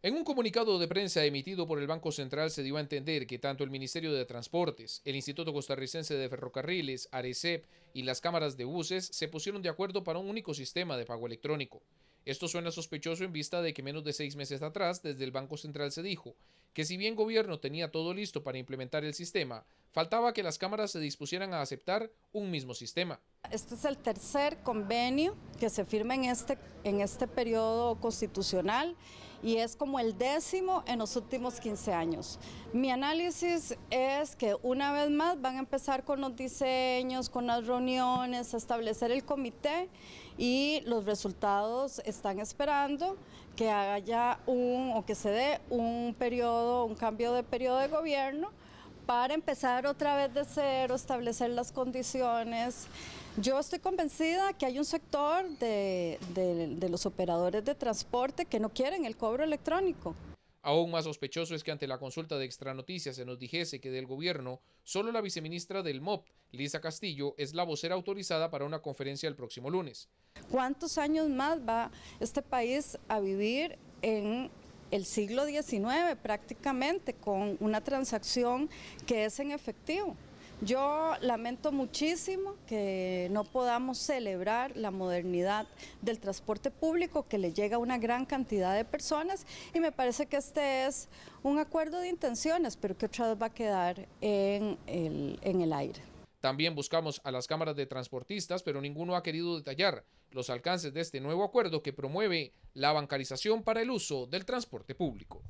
En un comunicado de prensa emitido por el Banco Central se dio a entender que tanto el Ministerio de Transportes, el Instituto Costarricense de Ferrocarriles, ARECEP y las cámaras de buses se pusieron de acuerdo para un único sistema de pago electrónico. Esto suena sospechoso en vista de que menos de seis meses atrás desde el Banco Central se dijo que si bien gobierno tenía todo listo para implementar el sistema, faltaba que las cámaras se dispusieran a aceptar un mismo sistema. Este es el tercer convenio que se firma en este, en este periodo constitucional y es como el décimo en los últimos 15 años. Mi análisis es que una vez más van a empezar con los diseños, con las reuniones, establecer el comité y los resultados están esperando que haya un o que se dé un periodo, un cambio de periodo de gobierno para empezar otra vez de cero, establecer las condiciones. Yo estoy convencida que hay un sector de, los operadores de transporte que no quieren el cobro electrónico. Aún más sospechoso es que ante la consulta de Extra Noticias se nos dijese que del gobierno, solo la viceministra del MOP, Lisa Castillo, es la vocera autorizada para una conferencia el próximo lunes. ¿Cuántos años más va este país a vivir en el siglo XIX prácticamente con una transacción que es en efectivo. Yo lamento muchísimo que no podamos celebrar la modernidad del transporte público que le llega a una gran cantidad de personas y me parece que este es un acuerdo de intenciones, pero que otra vez va a quedar en el, en el aire. También buscamos a las cámaras de transportistas, pero ninguno ha querido detallar los alcances de este nuevo acuerdo que promueve la bancarización para el uso del transporte público.